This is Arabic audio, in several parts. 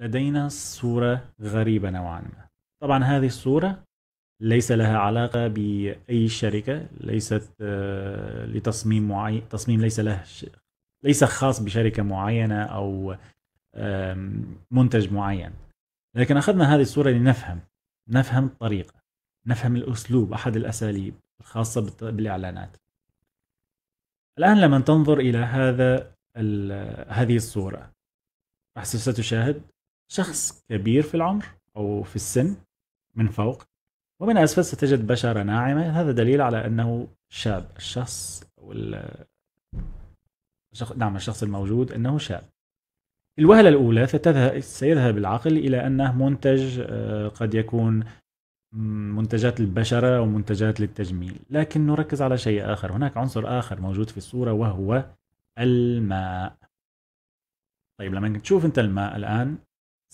لدينا صورة غريبة نوعا ما طبعا هذه الصورة ليس لها علاقة بأي شركة ليست آه، لتصميم معين تصميم ليس له ليس خاص بشركة معينة أو منتج معين لكن أخذنا هذه الصورة لنفهم نفهم الطريقة نفهم الأسلوب أحد الأساليب الخاصة بالإعلانات الآن لما تنظر إلى هذا هذه الصورة ستشاهد شخص كبير في العمر أو في السن من فوق ومن أسفل ستجد بشرة ناعمة هذا دليل على أنه شاب الشخص أو نعم الشخص الموجود أنه شاب الوهلة الأولى سيذهب العقل إلى أنه منتج آه، قد يكون منتجات البشرة ومنتجات للتجميل لكن نركز على شيء آخر هناك عنصر آخر موجود في الصورة وهو الماء طيب لما تشوف أنت الماء الآن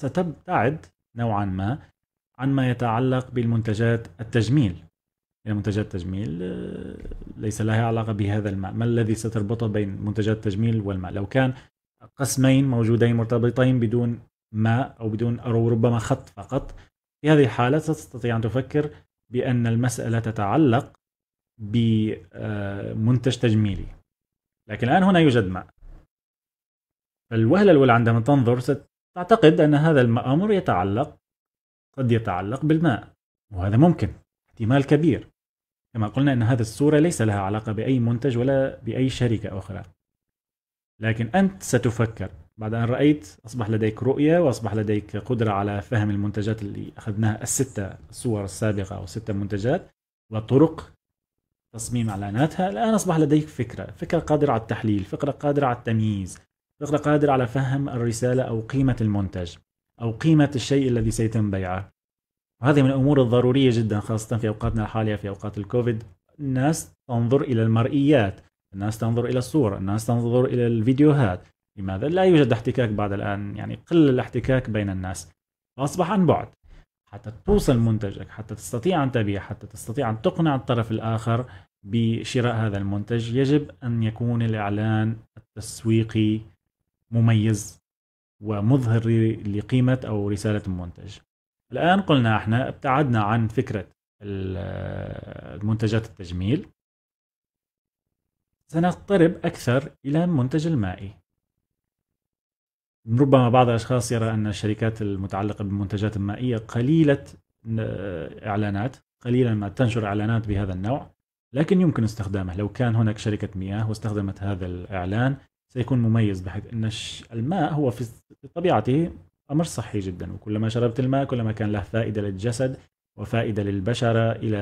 ستبتعد نوعا ما عن ما يتعلق بالمنتجات التجميل يعني منتجات التجميل آه، ليس لها علاقة بهذا الماء ما الذي ستربطه بين منتجات التجميل والماء لو كان قسمين موجودين مرتبطين بدون ماء أو بدون أو ربما خط فقط في هذه الحالة ستستطيع أن تفكر بأن المسألة تتعلق بمنتج آه، تجميلي لكن الآن هنا يوجد ماء فالوهلة الأولى عندما تنظر ست تعتقد أن هذا الأمر يتعلق قد يتعلق بالماء وهذا ممكن احتمال كبير كما قلنا أن هذه الصورة ليس لها علاقة بأي منتج ولا بأي شركة أخرى لكن أنت ستفكر بعد أن رأيت أصبح لديك رؤية وأصبح لديك قدرة على فهم المنتجات اللي أخذناها الستة صور السابقة أو ستة منتجات وطرق تصميم إعلاناتها الآن أصبح لديك فكرة فكرة قادرة على التحليل فكرة قادرة على التمييز غير قادر على فهم الرسالة أو قيمة المنتج أو قيمة الشيء الذي سيتم بيعه وهذه من الأمور الضرورية جدا خاصة في أوقاتنا الحالية في أوقات الكوفيد الناس تنظر إلى المرئيات الناس تنظر إلى الصور الناس تنظر إلى الفيديوهات لماذا؟ لا يوجد احتكاك بعد الآن يعني قل الاحتكاك بين الناس فأصبح عن بعد حتى توصل منتجك حتى تستطيع أن تبيع حتى تستطيع أن تقنع الطرف الآخر بشراء هذا المنتج يجب أن يكون الإعلان التسويقي مميز ومظهر لقيمة أو رسالة المنتج الآن قلنا احنا ابتعدنا عن فكرة المنتجات التجميل سنقترب أكثر إلى المنتج المائي ربما بعض الأشخاص يرى أن الشركات المتعلقة بالمنتجات المائية قليلة آه، إعلانات قليلا ما تنشر إعلانات بهذا النوع لكن يمكن استخدامه لو كان هناك شركة مياه واستخدمت هذا الإعلان سيكون مميز بحيث أن الماء هو في طبيعته أمر صحي جدا وكلما شربت الماء كلما كان له فائدة للجسد وفائدة للبشرة إلى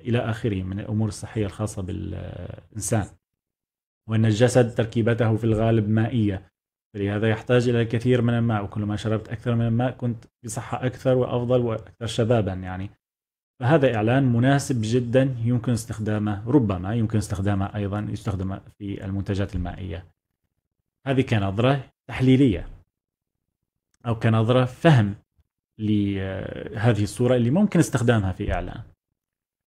إلى آخره من الأمور الصحية الخاصة بالإنسان وأن الجسد تركيبته في الغالب مائية فلهذا يحتاج إلى الكثير من الماء وكلما شربت أكثر من الماء كنت بصحة أكثر وأفضل وأكثر شبابا يعني فهذا إعلان مناسب جدا يمكن استخدامه ربما يمكن استخدامه أيضا يستخدم في المنتجات المائية هذه كنظرة تحليلية أو كنظرة فهم لهذه الصورة اللي ممكن استخدامها في إعلان